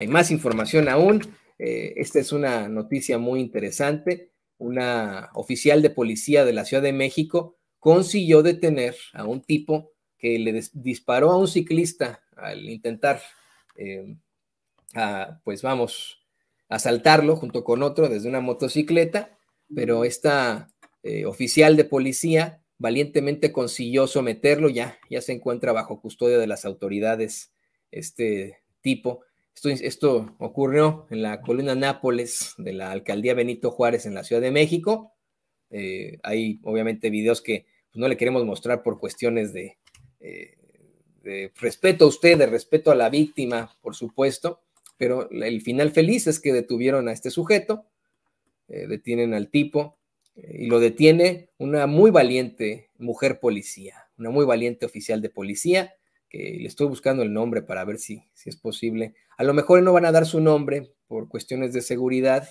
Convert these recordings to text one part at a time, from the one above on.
Hay más información aún. Eh, esta es una noticia muy interesante. Una oficial de policía de la Ciudad de México consiguió detener a un tipo que le disparó a un ciclista al intentar, eh, pues vamos, asaltarlo junto con otro desde una motocicleta, pero esta eh, oficial de policía valientemente consiguió someterlo, ya, ya se encuentra bajo custodia de las autoridades este tipo esto, ocurrió en la columna Nápoles de la alcaldía Benito Juárez en la Ciudad de México. Eh, hay obviamente videos que pues, no le queremos mostrar por cuestiones eh, de, respeto a usted, de respeto a la víctima, por supuesto, pero el final feliz es que detuvieron a este sujeto, eh, detienen al tipo y lo detiene una muy valiente mujer policía, una muy valiente oficial de policía que le estoy buscando el nombre para ver si, es posible. A lo mejor no van a dar su nombre por cuestiones de seguridad,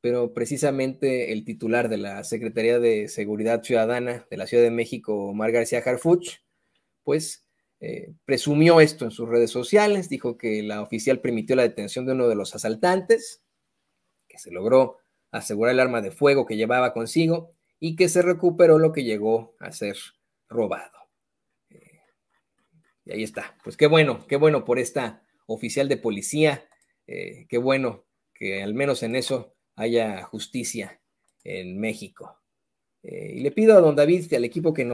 pero precisamente el titular de la Secretaría de Seguridad Ciudadana de la Ciudad de México, Omar García Harfuch, pues eh, presumió esto en sus redes sociales, dijo que la oficial permitió la detención de uno de los asaltantes, que se logró asegurar el arma de fuego que llevaba consigo y que se recuperó lo que llegó a ser robado. Y ahí está. Pues qué bueno, qué bueno por esta oficial de policía. Eh, qué bueno que al menos en eso haya justicia en México. Eh, y le pido a don David y al equipo que nos...